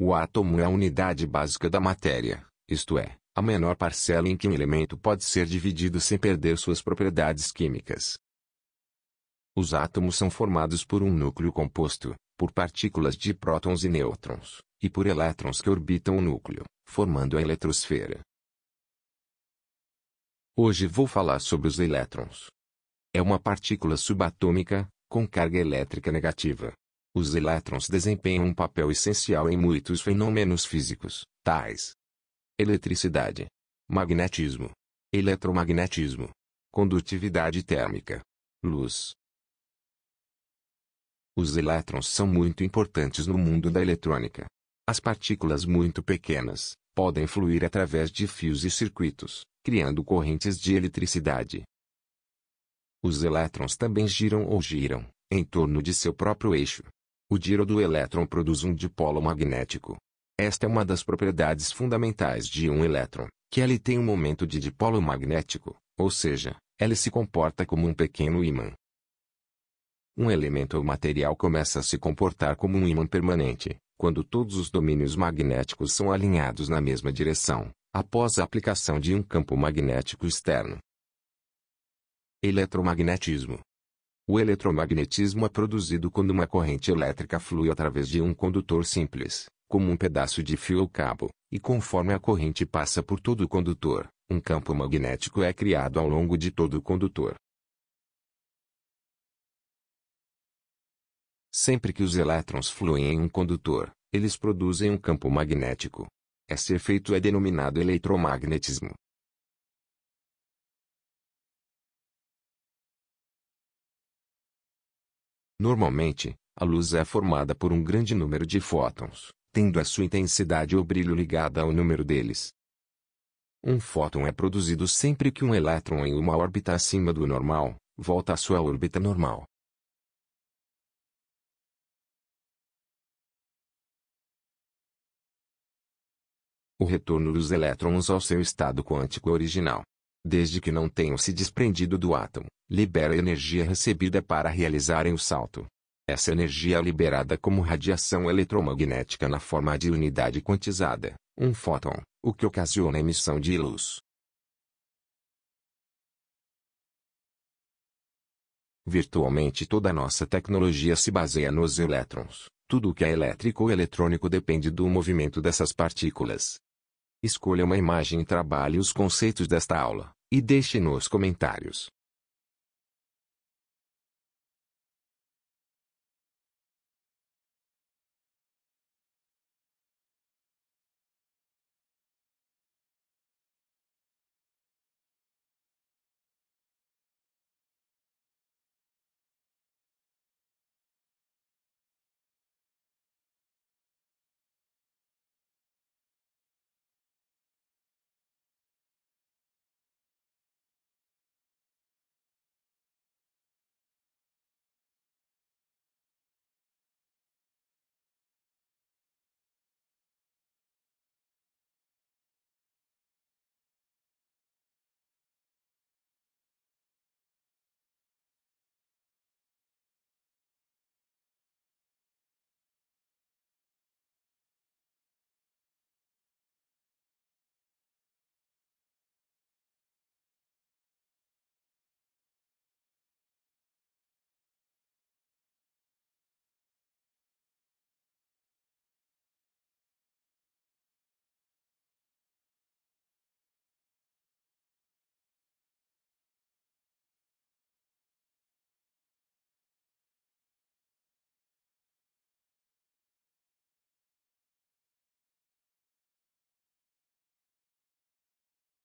O átomo é a unidade básica da matéria, isto é, a menor parcela em que um elemento pode ser dividido sem perder suas propriedades químicas. Os átomos são formados por um núcleo composto, por partículas de prótons e nêutrons, e por elétrons que orbitam o núcleo, formando a eletrosfera. Hoje vou falar sobre os elétrons. É uma partícula subatômica, com carga elétrica negativa, os elétrons desempenham um papel essencial em muitos fenômenos físicos, tais eletricidade, magnetismo, eletromagnetismo, condutividade térmica, luz. Os elétrons são muito importantes no mundo da eletrônica. As partículas muito pequenas podem fluir através de fios e circuitos, criando correntes de eletricidade. Os elétrons também giram ou giram em torno de seu próprio eixo, o giro do elétron produz um dipolo magnético. Esta é uma das propriedades fundamentais de um elétron, que ele tem um momento de dipolo magnético, ou seja, ele se comporta como um pequeno ímã. Um elemento ou material começa a se comportar como um ímã permanente, quando todos os domínios magnéticos são alinhados na mesma direção, após a aplicação de um campo magnético externo. Eletromagnetismo o eletromagnetismo é produzido quando uma corrente elétrica flui através de um condutor simples, como um pedaço de fio ou cabo, e conforme a corrente passa por todo o condutor, um campo magnético é criado ao longo de todo o condutor. Sempre que os elétrons fluem em um condutor, eles produzem um campo magnético. Esse efeito é denominado eletromagnetismo. Normalmente, a luz é formada por um grande número de fótons, tendo a sua intensidade ou brilho ligada ao número deles. Um fóton é produzido sempre que um elétron em uma órbita acima do normal volta à sua órbita normal. O retorno dos elétrons ao seu estado quântico original desde que não tenham se desprendido do átomo, libera energia recebida para realizarem o salto. Essa energia é liberada como radiação eletromagnética na forma de unidade quantizada, um fóton, o que ocasiona a emissão de luz. Virtualmente toda a nossa tecnologia se baseia nos elétrons. Tudo o que é elétrico ou eletrônico depende do movimento dessas partículas. Escolha uma imagem e trabalhe os conceitos desta aula, e deixe nos comentários.